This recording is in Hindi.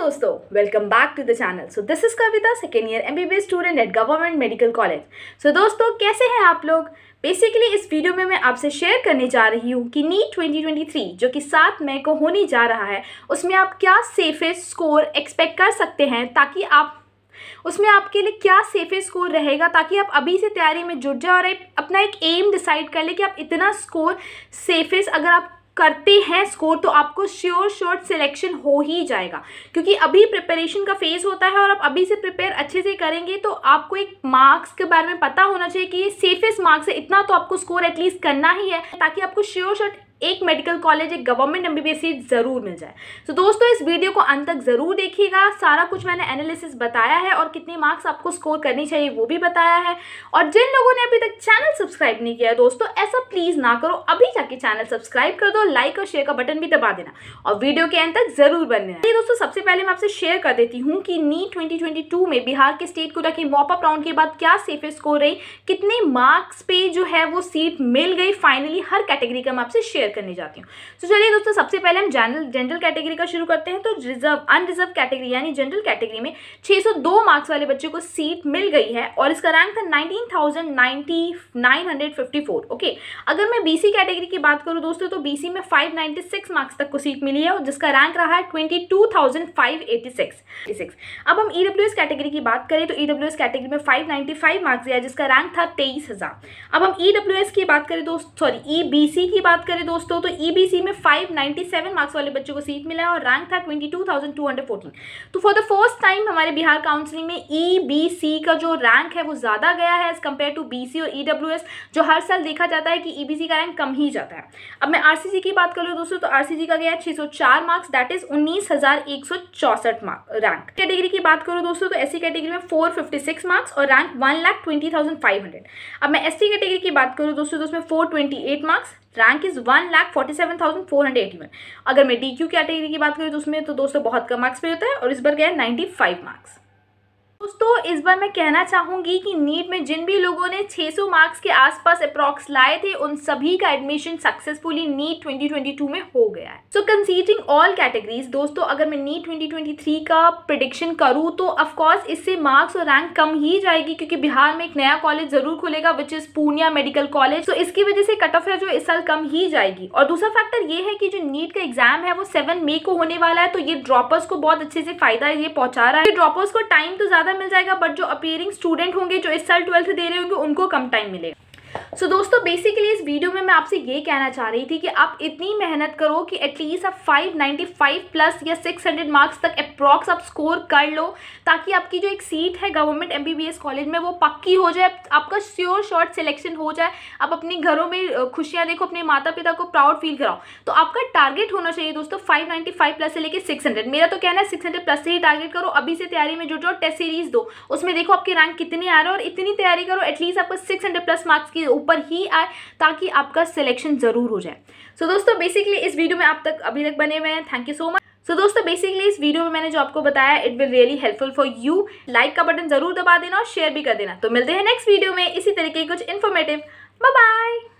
दोस्तों welcome back to the channel so this is Kavita second year M B B student at government medical college so दोस्तों कैसे हैं आप लोग बेसिकली इस वीडियो में मैं आपसे शेयर करने जा रही हूँ कि नीट 2023 जो कि सात मई को होने जा रहा है उसमें आप क्या सेफेस्ट स्कोर एक्सपेक्ट कर सकते हैं ताकि आप उसमें आपके लिए क्या सेफेस्ट स्कोर रहेगा ताकि आप अभी से तैयारी में जुट जाए और अपना एक एम डिसाइड कर ले कि आप इतना स्कोर सेफेस्ट अगर आप करते हैं स्कोर तो आपको श्योर श्योर सिलेक्शन हो ही जाएगा क्योंकि अभी प्रिपरेशन का फेज होता है और आप अभी से प्रिपेयर अच्छे से करेंगे तो आपको एक मार्क्स के बारे में पता होना चाहिए कि ये सेफेस्ट मार्क्स है इतना तो आपको स्कोर एटलीस्ट करना ही है ताकि आपको श्योर शॉर्ट एक मेडिकल कॉलेज एक गवर्नमेंट एमबीबीएस सीट ज़रूर मिल जाए तो दोस्तों इस वीडियो को अंत तक ज़रूर देखिएगा सारा कुछ मैंने एनालिसिस बताया है और कितने मार्क्स आपको स्कोर करनी चाहिए वो भी बताया है और जिन लोगों ने अभी तक चैनल सब्सक्राइब नहीं किया दोस्तों ऐसा प्लीज़ ना करो अभी जाके चैनल सब्सक्राइब कर दो लाइक और शेयर का बटन भी दबा देना और वीडियो के अंत तक ज़रूर बन देना दोस्तों सबसे पहले मैं आपसे शेयर कर देती हूँ कि नीट ट्वेंटी में बिहार के स्टेट को रखी मॉपअप राउंड के बाद क्या सेफे स्कोर रही कितने मार्क्स पे जो है वो सीट मिल गई फाइनली हर कैटेगरी का मैं आपसे शेयर शेयर करने जाती हूँ तो चलिए दोस्तों सबसे पहले हम जनरल जनरल कैटेगरी का शुरू करते हैं तो रिजर्व अनरिजर्व कैटेगरी यानी जनरल कैटेगरी में 602 मार्क्स वाले बच्चे को सीट मिल गई है और इसका रैंक था नाइनटीन ओके अगर मैं बीसी कैटेगरी की बात करूँ दोस्तों तो बीसी में 596 मार्क्स तक को सीट मिली है और जिसका रैंक रहा है 22,586 अब हम ई e कैटेगरी की बात करें तो ई e कैटेगरी में फाइव मार्क्स दिया जिसका रैंक था 23,000 अब हम ई e की बात करें दोस्तों सॉरी ई की बात करें दोस्तों दोस्तों तो ईबीसी e में 597 मार्क्स वाले बच्चों को सीट मिला है और रैंक था 22,214 तो फॉर द फर्स्ट टाइम हमारे बिहार काउंसिलिंग में ईबीसी e का जो रैंक है वो ज़्यादा गया है एज़ कम्पेयर टू बी और ई e जो हर साल देखा जाता है कि ई का रैंक कम ही जाता है अब मैं आर की बात करूँ दोस्तों तो आर का गया है छः मार्क्स दैट इज़ उन्नीस मार्क रैंक कैटेगरी की बात करूँ दोस्तों तो एस कैटेगरी में फोर मार्क्स और रैंक वन अब मैं एस कैटेगरी की बात करूँ दोस्तों तो उसमें four marks rank is one lakh forty seven thousand four hundred eighty one अगर मैं डी क्यू कैटेगरी की बात करूँ तो उसमें तो दोस्तों बहुत कम मार्क्स पे होता है और इस बार गया नाइन्टी फाइव मार्क्स दोस्तों इस बार मैं कहना चाहूंगी कि नीट में जिन भी लोगों ने 600 मार्क्स के आसपास अप्रॉक्स लाए थे उन सभी का एडमिशन सक्सेसफुली नीट 2022 में हो गया है सो कंसीडरिंग ऑल कैटेगरीज दोस्तों अगर मैं नीट 2023 का प्रिडिक्शन करूँ तो अफकोर्स इससे मार्क्स और रैंक कम ही जाएगी क्योंकि बिहार में एक नया कॉलेज जरूर खुलेगा which is Purnia medical college तो इसकी वजह से कट ऑफ है जो इस साल कम ही जाएगी और दूसरा फैक्टर ये है कि जो नीट का एग्जाम है वो सेवन मई को होने वाला है तो ये ड्रॉपर्स को बहुत अच्छे से फायदा ये पहुंचा रहा है ड्रॉपर्स को टाइम तो ज्यादा ज़्यादा मिल जाएगा बट जो अपेयरिंग स्टूडेंट होंगे जो इस साल ट्वेल्थ दे रहे होंगे उनको कम टाइम मिलेगा सो so, दोस्तों बेसिकली इस वीडियो में मैं आपसे ये कहना चाह रही थी कि आप इतनी मेहनत करो कि एटलीस्ट आप 595 प्लस या 600 मार्क्स तक अप्रॉक्स आप स्कोर कर लो ताकि आपकी जो एक सीट है गवर्नमेंट एमबीबीएस कॉलेज में वो पक्की हो जाए आपका श्योर शॉर्ट सिलेक्शन हो जाए आप अपने घरों में खुशियाँ देखो अपने माता पिता को प्राउड फील कराओ तो आपका टारगेट होना चाहिए दोस्तों फाइव प्लस से लेकर सिक्स मेरा तो कहना है सिक्स प्लस से ही टारगेट करो अभी से तैयारी में जुट जाओ टेस्ट सीरीज दो उसमें देखो आपके रैंक कितने आ रहे हो और इतनी तैयारी करो एटलीस्ट आपको सिक्स प्लस मार्क्स की ऊपर ही आए ताकि आपका सिलेक्शन ज़रूर हो जाए सो so, दोस्तों बेसिकली इस वीडियो में आप तक अभी तक बने हुए हैं thank you so much so दोस्तों बेसिकली इस वीडियो में मैंने जो आपको बताया it will really helpful for you like का बटन जरूर दबा देना और शेयर भी कर देना तो मिलते हैं नेक्स्ट वीडियो में इसी तरीके की कुछ इन्फॉर्मेटिव बाय